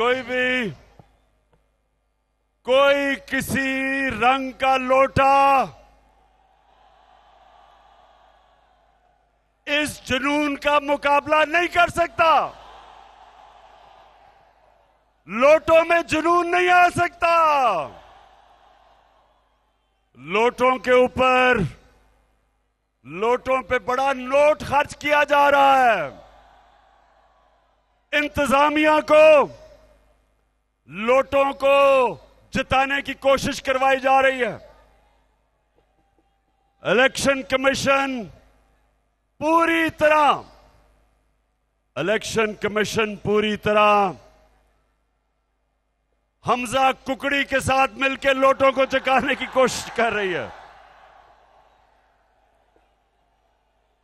कोई भी कोई किसी रंग का लोटा इस जुनून का मुकाबला नहीं कर सकता लोटों में जुनून नहीं आ सकता लोटों के ऊपर लोटों पे बड़ा नोट खर्च किया जा रहा है इंतजामिया को लोटों को जिताने की कोशिश करवाई जा रही है इलेक्शन कमीशन पूरी तरह इलेक्शन कमीशन पूरी तरह हमजा कुकड़ी के साथ मिलकर लोटों को चकाने की कोशिश कर रही है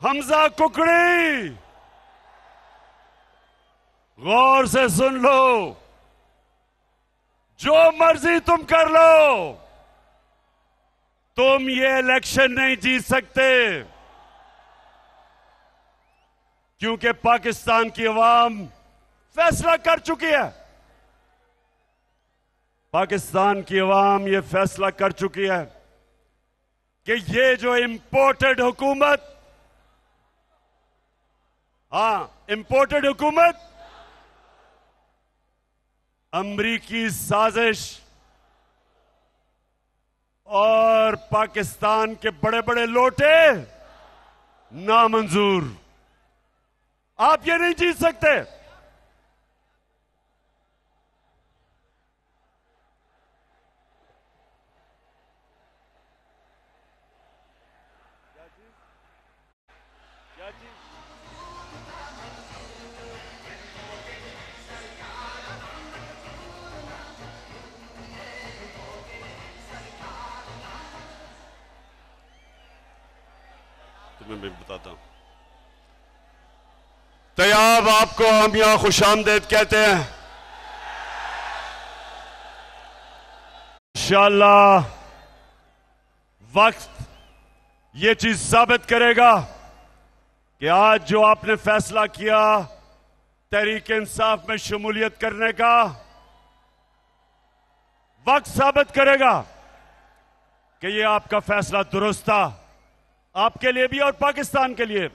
हमजा कुकड़ी गौर से सुन लो जो मर्जी तुम कर लो तुम ये इलेक्शन नहीं जीत सकते क्योंकि पाकिस्तान की आवाम फैसला कर चुकी है पाकिस्तान की आवाम ये फैसला कर चुकी है कि ये जो इंपोर्टेड हुकूमत हां इंपोर्टेड हुकूमत अमरीकी साजिश और पाकिस्तान के बड़े बड़े लोटे नामंजूर आप ये नहीं जीत सकते क्या क्या में मैं बताता हूं तैयार आपको हम यहां खुश आमदेद कहते हैं इंशाला वक्त ये चीज साबित करेगा कि आज जो आपने फैसला किया तहरीक इंसाफ में शमूलियत करने का वक्त साबित करेगा कि यह आपका फैसला दुरुस्त था आपके लिए भी और पाकिस्तान के लिए